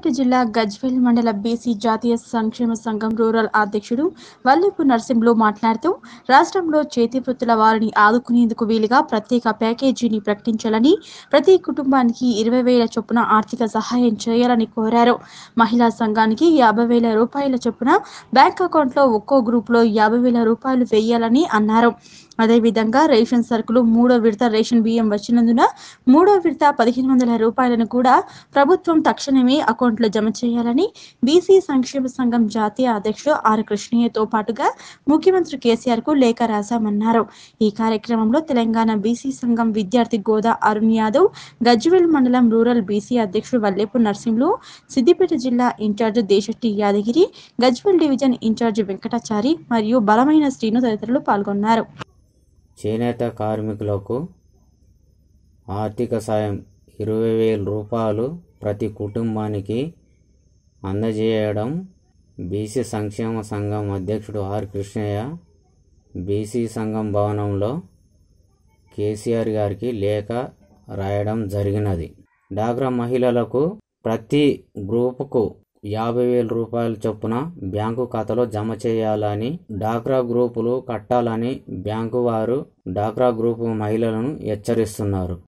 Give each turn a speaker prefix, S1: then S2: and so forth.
S1: సిద్దిపేట జిల్లా గజ్వేల్ మండల బీసీ జాతీయ సంక్షేమ సంఘం రూరల్ అధ్యక్షుడు వల్లెప్పు నర్సింహులు మాట్లాడుతూ రాష్ట్రంలో చేతి వృత్తుల వారిని ఆదుకునేందుకు వీలుగా ప్రత్యేక ప్యాకేజీని ప్రకటించాలని ప్రతి కుటుంబానికి ఇరవై వేల చొప్పున ఆర్థిక సహాయం చేయాలని కోరారు మహిళా సంఘానికి యాభై వేల రూపాయల చొప్పున బ్యాంక్ అకౌంట్లో ఒక్కో గ్రూప్లో యాభై వేల రూపాయలు వేయాలని అన్నారు అదేవిధంగా రేషన్ సరుకులు మూడో విడత రేషన్ బియ్యం వచ్చినందున మూడో విడత పదిహేను వందల రూపాయలను కూడా ప్రభుత్వం తక్షణమే అకౌంట్ అకౌంట్లో జమ చేయాలని బీసీ సంక్షేమ సంఘం జాతీయ అధ్యక్షుడు ఆర్ కృష్ణయ్యతో పాటుగా ముఖ్యమంత్రి కేసీఆర్ కు లేఖ రాశామన్నారు ఈ కార్యక్రమంలో తెలంగాణ బీసీ సంఘం విద్యార్థి గోదా అరుణ్ యాదవ్ గజ్వేల్ మండలం రూరల్ బీసీ అధ్యక్షుడు వల్లేపు నర్సింహులు సిద్దిపేట జిల్లా incharge Deshetti Yadagiri Gajwel division incharge Venkatachari మరియు బలమైన శ్రీను తదితరులు పాల్గొన్నారు
S2: చేనేత కార్మికులకు ఆర్థిక సాయం ఇరవై వేల రూపాయలు ప్రతి కుటుంబానికి అందజేయడం బీసీ సంక్షేమ సంఘం అధ్యక్షుడు ఆర్ కృష్ణయ్య బీసీ సంఘం భవనంలో కేసీఆర్ గారికి లేఖ రాయడం జరిగినది డాగ్రా మహిళలకు ప్రతి గ్రూపుకు యాభై వేల రూపాయల చొప్పున బ్యాంకు ఖాతాలో జమ చేయాలని డాక్రా గ్రూపులు కట్టాలని బ్యాంకు వారు డాక్రా గ్రూపు మహిళలను హెచ్చరిస్తున్నారు